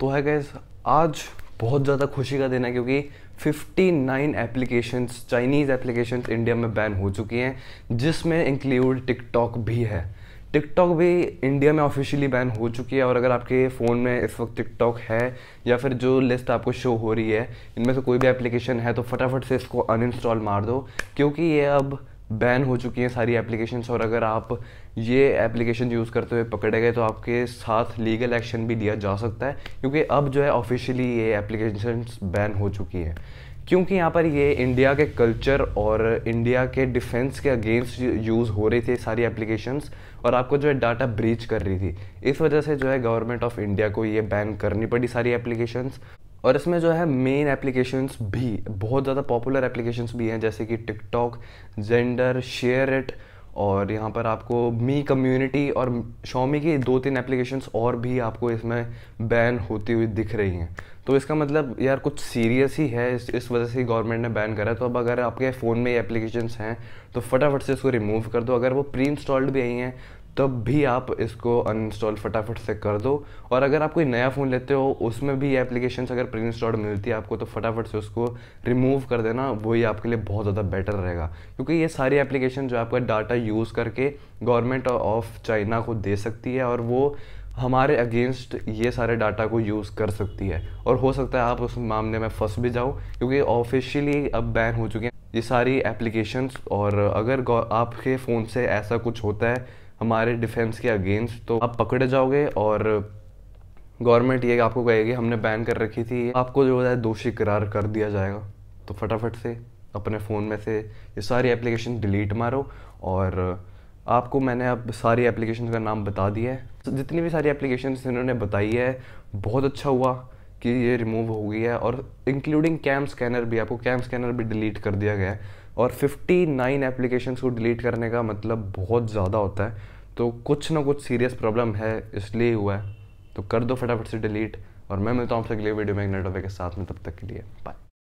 तो है गैस आज बहुत ज़्यादा खुशी का दिन है क्योंकि 59 एप्लीकेशंस चाइनीज़ एप्लीकेशंस इंडिया में बैन हो चुकी हैं जिसमें इंक्लूड टिकटॉक भी है टिकटॉक भी इंडिया में ऑफिशियली बैन हो चुकी है और अगर आपके फ़ोन में इस वक्त टिकटॉक है या फिर जो लिस्ट आपको शो हो रही है इनमें से कोई भी एप्लीकेशन है तो फटाफट से इसको अनइंस्टॉल मार दो क्योंकि ये अब बैन हो चुकी हैं सारी एप्लीकेशन और अगर आप ये एप्लीकेशन यूज़ करते हुए पकड़े गए तो आपके साथ लीगल एक्शन भी लिया जा सकता है क्योंकि अब जो है ऑफिशियली ये एप्लीकेशन बैन हो चुकी हैं क्योंकि यहाँ पर ये इंडिया के कल्चर और इंडिया के डिफेंस के अगेंस्ट यूज़ हो रही थी सारी एप्लीकेशंस और आपको जो है डाटा ब्रीच कर रही थी इस वजह से जो है गवर्नमेंट ऑफ इंडिया को ये बैन करनी पड़ी सारी एप्लीकेशंस और इसमें जो है मेन एप्लीकेशंस भी बहुत ज़्यादा पॉपुलर एप्लीकेशंस भी हैं जैसे कि टिकटॉक जेंडर शेयर इट और यहाँ पर आपको मी कम्युनिटी और शॉमी की दो तीन एप्लीकेशंस और भी आपको इसमें बैन होती हुई दिख रही हैं तो इसका मतलब यार कुछ सीरियस ही है इस इस वजह से गवर्नमेंट ने बैन करा तो अब अगर आपके फ़ोन में ये एप्लीकेशन हैं तो फटाफट से इसको रिमूव कर दो अगर वो प्री इंस्टॉल्ड भी आई हैं तब भी आप इसको अनइंस्टॉल फटाफट से कर दो और अगर आप कोई नया फ़ोन लेते हो उसमें भी एप्लीकेशन अगर प्री इंस्टॉल मिलती है आपको तो फटाफट से उसको रिमूव कर देना वही आपके लिए बहुत ज़्यादा बेटर रहेगा क्योंकि ये सारी एप्लीकेशन जो आपका डाटा यूज़ करके गवर्नमेंट ऑफ चाइना को दे सकती है और वो हमारे अगेंस्ट ये सारे डाटा को यूज़ कर सकती है और हो सकता है आप उस मामले में फंस भी जाओ क्योंकि ऑफिशियली अब बैन हो चुके हैं ये सारी एप्लीकेशंस और अगर आपके फ़ोन से ऐसा कुछ होता है हमारे डिफेंस के अगेंस्ट तो आप पकड़े जाओगे और गवर्नमेंट ये आपको कहेगी हमने बैन कर रखी थी आपको जो है दोषी करार कर दिया जाएगा तो फटाफट से अपने फ़ोन में से ये सारी एप्लीकेशन डिलीट मारो और आपको मैंने अब सारी एप्लीकेशन का नाम बता दिया है तो जितनी भी सारी एप्लीकेशन इन्होंने बताई है बहुत अच्छा हुआ कि ये रिमूव हो गई है और इंक्लूडिंग कैम स्कैनर भी आपको कैम स्कैनर भी डिलीट कर दिया गया है और 59 एप्लीकेशंस को डिलीट करने का मतलब बहुत ज़्यादा होता है तो कुछ ना कुछ सीरियस प्रॉब्लम है इसलिए हुआ है तो कर दो फटाफट से डिलीट और मैं मिलता हूँ आपसे अगले वीडियो में एक नेटवर्क के साथ में तब तक के लिए बाय